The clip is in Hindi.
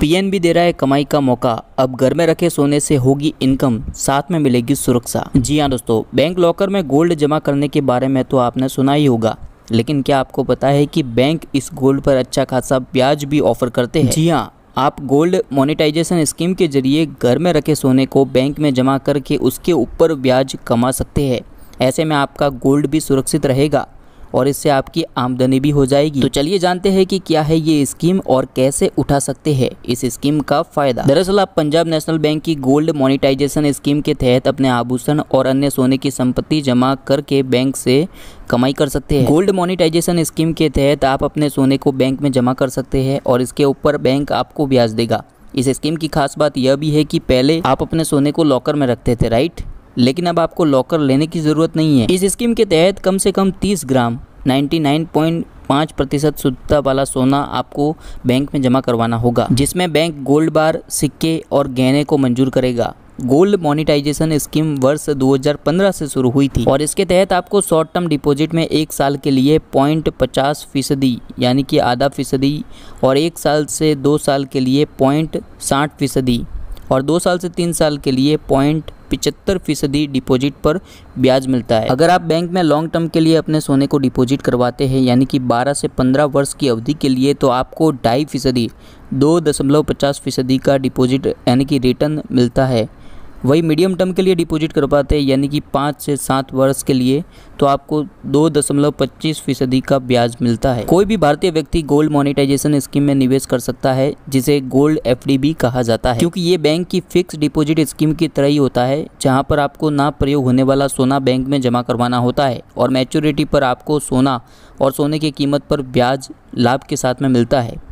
पीएनबी दे रहा है कमाई का मौका अब घर में रखे सोने से होगी इनकम साथ में मिलेगी सुरक्षा जी हाँ दोस्तों बैंक लॉकर में गोल्ड जमा करने के बारे में तो आपने सुना ही होगा लेकिन क्या आपको पता है कि बैंक इस गोल्ड पर अच्छा खासा ब्याज भी ऑफर करते हैं जी हाँ आप गोल्ड मोनेटाइजेशन स्कीम के जरिए घर में रखे सोने को बैंक में जमा करके उसके ऊपर ब्याज कमा सकते हैं ऐसे में आपका गोल्ड भी सुरक्षित रहेगा और इससे आपकी आमदनी भी हो जाएगी तो चलिए जानते हैं कि क्या है ये स्कीम और कैसे उठा सकते हैं इस स्कीम का फायदा दरअसल आप पंजाब नेशनल बैंक की गोल्ड मोनिटाइजेशन स्कीम के तहत अपने आभूषण और अन्य सोने की संपत्ति जमा करके बैंक से कमाई कर सकते हैं गोल्ड मोनिटाइजेशन स्कीम के तहत आप अपने सोने को बैंक में जमा कर सकते हैं और इसके ऊपर बैंक आपको ब्याज देगा इस स्कीम की खास बात यह भी है कि पहले आप अपने सोने को लॉकर में रखते थे राइट लेकिन अब आपको लॉकर लेने की ज़रूरत नहीं है इस स्कीम के तहत कम से कम 30 ग्राम 99.5 प्रतिशत शुद्धता वाला सोना आपको बैंक में जमा करवाना होगा जिसमें बैंक गोल्ड बार सिक्के और गहने को मंजूर करेगा गोल्ड मोनिटाइजेशन स्कीम वर्ष 2015 से शुरू हुई थी और इसके तहत आपको शॉर्ट टर्म डिपॉजिट में एक साल के लिए पॉइंट पचास फीसदी यानी कि आधा फीसदी और एक साल से दो साल के लिए पॉइंट साठ फीसदी और दो साल से तीन साल के लिए पॉइंट पिचहत्तर फीसदी डिपॉजिट पर ब्याज मिलता है अगर आप बैंक में लॉन्ग टर्म के लिए अपने सोने को डिपॉजिट करवाते हैं यानी कि 12 से 15 वर्ष की अवधि के लिए तो आपको ढाई फीसदी दो दशमलव पचास फीसदी का डिपॉजिट यानी कि रिटर्न मिलता है वही मीडियम टर्म के लिए डिपॉजिट कर पाते हैं यानी कि पाँच से सात वर्ष के लिए तो आपको दो दशमलव पच्चीस फीसदी का ब्याज मिलता है कोई भी भारतीय व्यक्ति गोल्ड मोनिटाइजेशन स्कीम में निवेश कर सकता है जिसे गोल्ड एफ भी कहा जाता है क्योंकि ये बैंक की फिक्स डिपोजिट स्कीम की तरह ही होता है जहाँ पर आपको ना प्रयोग होने वाला सोना बैंक में जमा करवाना होता है और मैच्योरिटी पर आपको सोना और सोने की कीमत पर ब्याज लाभ के साथ में मिलता है